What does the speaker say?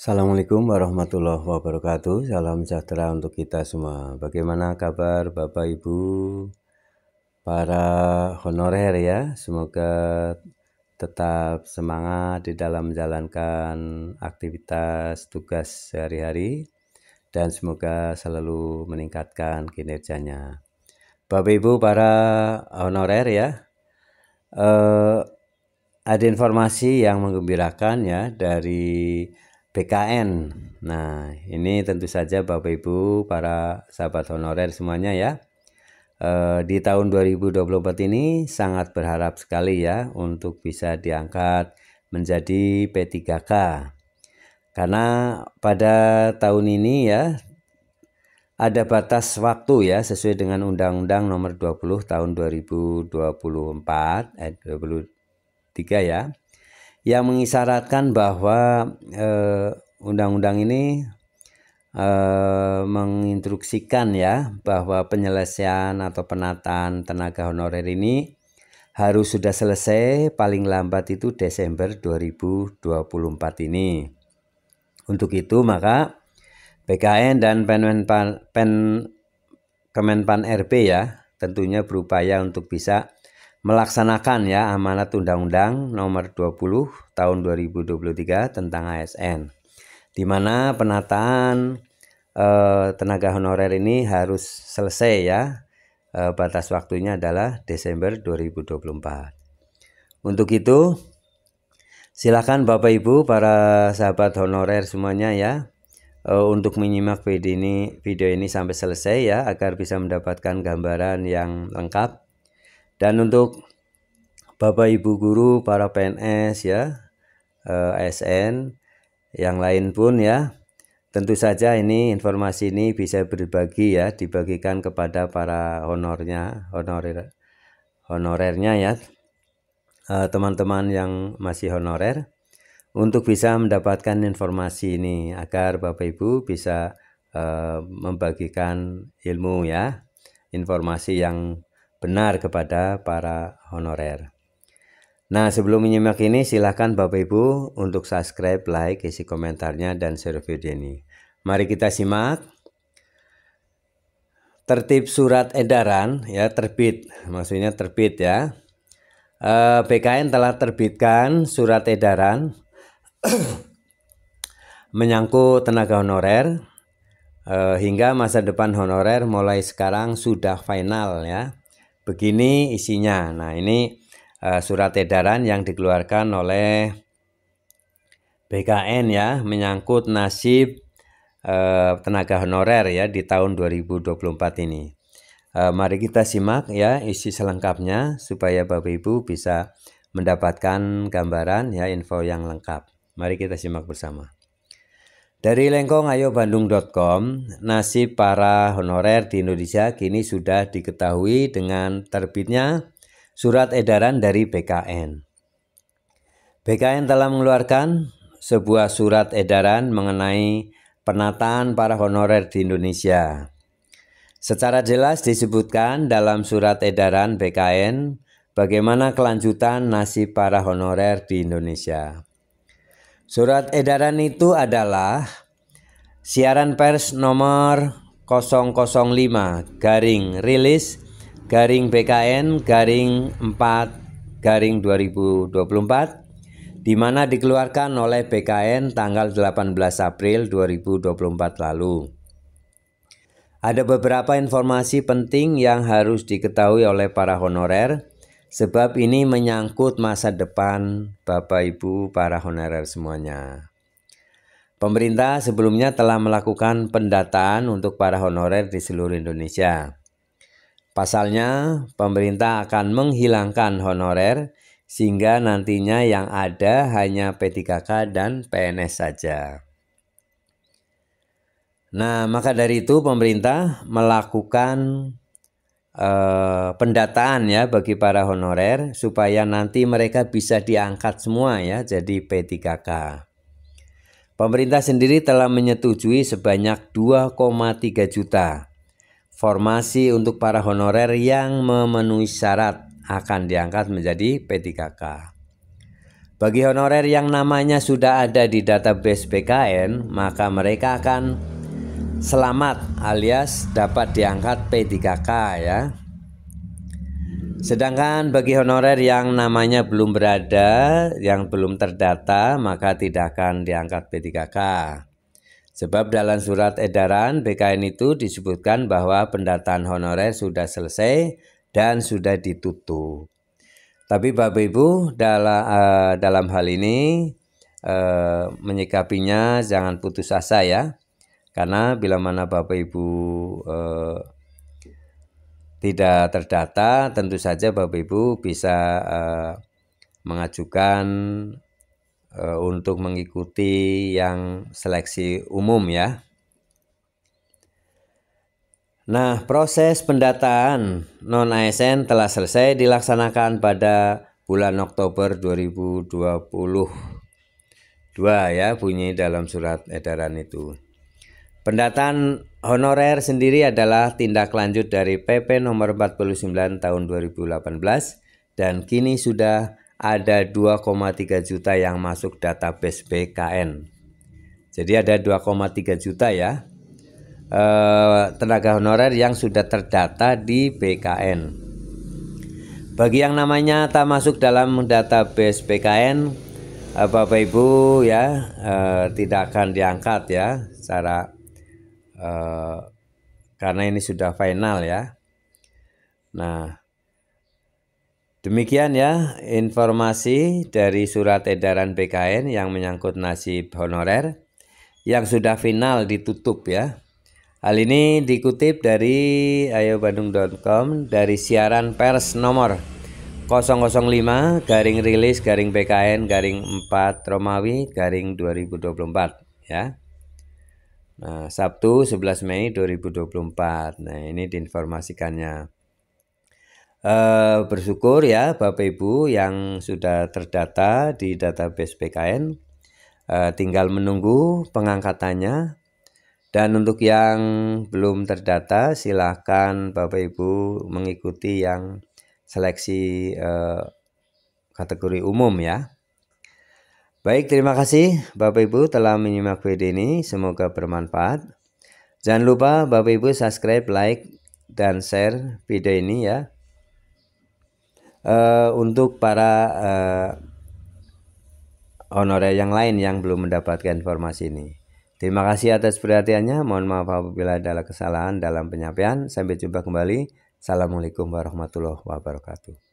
Assalamualaikum warahmatullahi wabarakatuh. Salam sejahtera untuk kita semua. Bagaimana kabar Bapak Ibu para honorer ya? Semoga tetap semangat di dalam menjalankan aktivitas tugas sehari-hari dan semoga selalu meningkatkan kinerjanya. Bapak Ibu para honorer ya. Eh, ada informasi yang menggembirakan ya dari BKN. Nah, ini tentu saja Bapak Ibu, para sahabat honorer semuanya ya. Eh, di tahun 2024 ini sangat berharap sekali ya untuk bisa diangkat menjadi P3K. Karena pada tahun ini ya ada batas waktu ya sesuai dengan Undang-Undang Nomor 20 Tahun 2024 eh 23 ya yang mengisyaratkan bahwa eh, undang-undang uh, ini eh, menginstruksikan ya bahwa penyelesaian atau penataan tenaga honorer ini harus sudah selesai paling lambat itu Desember 2024 ini. Untuk itu maka BKN dan Penmenpan Pen Kemenpan RB ya tentunya berupaya untuk bisa melaksanakan ya amanat Undang-Undang Nomor 20 Tahun 2023 tentang ASN, di mana penataan eh, tenaga honorer ini harus selesai ya. Eh, batas waktunya adalah Desember 2024. Untuk itu, silakan Bapak Ibu para sahabat honorer semuanya ya eh, untuk menyimak video ini video ini sampai selesai ya agar bisa mendapatkan gambaran yang lengkap dan untuk Bapak Ibu guru, para PNS ya, eh, ASN, yang lain pun ya. Tentu saja ini informasi ini bisa berbagi ya, dibagikan kepada para honornya, honorer honorernya ya. Eh, teman-teman yang masih honorer untuk bisa mendapatkan informasi ini agar Bapak Ibu bisa eh, membagikan ilmu ya, informasi yang benar kepada para honorer. Nah sebelum menyimak ini silahkan Bapak Ibu untuk subscribe, like, isi komentarnya dan share video ini. Mari kita simak. Tertib surat edaran ya terbit, maksudnya terbit ya. E, eh, BKN telah terbitkan surat edaran menyangkut tenaga honorer e, hingga masa depan honorer mulai sekarang sudah final ya Begini isinya. Nah, ini uh, surat edaran yang dikeluarkan oleh BKN ya menyangkut nasib uh, tenaga honorer ya di tahun 2024 ini. Uh, mari kita simak ya isi selengkapnya supaya Bapak Ibu bisa mendapatkan gambaran ya info yang lengkap. Mari kita simak bersama. Dari lengkongayoBandung.com, nasib para honorer di Indonesia kini sudah diketahui dengan terbitnya surat edaran dari BKN. BKN telah mengeluarkan sebuah surat edaran mengenai penataan para honorer di Indonesia. Secara jelas disebutkan dalam surat edaran BKN bagaimana kelanjutan nasib para honorer di Indonesia. Surat edaran itu adalah siaran pers nomor 005 garing rilis garing BKN garing 4 garing 2024 di mana dikeluarkan oleh BKN tanggal 18 April 2024 lalu. Ada beberapa informasi penting yang harus diketahui oleh para honorer Sebab ini menyangkut masa depan Bapak Ibu para honorer semuanya. Pemerintah sebelumnya telah melakukan pendataan untuk para honorer di seluruh Indonesia. Pasalnya, pemerintah akan menghilangkan honorer sehingga nantinya yang ada hanya P3K dan PNS saja. Nah, maka dari itu pemerintah melakukan eh, pendataan ya bagi para honorer supaya nanti mereka bisa diangkat semua ya jadi P3K. Pemerintah sendiri telah menyetujui sebanyak 2,3 juta formasi untuk para honorer yang memenuhi syarat akan diangkat menjadi P3K. Bagi honorer yang namanya sudah ada di database BKN, maka mereka akan selamat alias dapat diangkat P3K ya. Sedangkan bagi honorer yang namanya belum berada, yang belum terdata, maka tidak akan diangkat P3K. Sebab dalam surat edaran BKN itu disebutkan bahwa pendataan honorer sudah selesai dan sudah ditutup. Tapi Bapak Ibu dalam eh, dalam hal ini eh, menyikapinya jangan putus asa ya. Karena bila mana Bapak Ibu eh, tidak terdata, tentu saja Bapak Ibu bisa eh, mengajukan eh, untuk mengikuti yang seleksi umum ya. Nah, proses pendataan non ASN telah selesai dilaksanakan pada bulan Oktober 2022 ya bunyi dalam surat edaran itu. Pendataan honorer sendiri adalah tindak lanjut dari PP nomor 49 tahun 2018 dan kini sudah ada 2,3 juta yang masuk database BKN. Jadi ada 2,3 juta ya eh, tenaga honorer yang sudah terdata di BKN. Bagi yang namanya tak masuk dalam database BKN, Bapak Ibu ya eh, tidak akan diangkat ya secara Eh, karena ini sudah final ya. Nah, demikian ya informasi dari surat edaran BKN yang menyangkut nasib honorer yang sudah final ditutup ya. Hal ini dikutip dari ayobandung.com dari siaran pers nomor 005 garing rilis garing BKN garing 4 Romawi garing 2024 ya. Nah, Sabtu 11 Mei 2024. Nah, ini diinformasikannya. E, bersyukur ya Bapak Ibu yang sudah terdata di database PKN. E, eh, tinggal menunggu pengangkatannya. Dan untuk yang belum terdata, silahkan Bapak Ibu mengikuti yang seleksi e, kategori umum ya. Baik, terima kasih Bapak Ibu telah menyimak video ini. Semoga bermanfaat. Jangan lupa Bapak Ibu subscribe, like, dan share video ini ya. Uh, untuk para uh, eh, honorer yang lain yang belum mendapatkan informasi ini. Terima kasih atas perhatiannya. Mohon maaf apabila ada kesalahan dalam penyampaian. Sampai jumpa kembali. Assalamualaikum warahmatullahi wabarakatuh.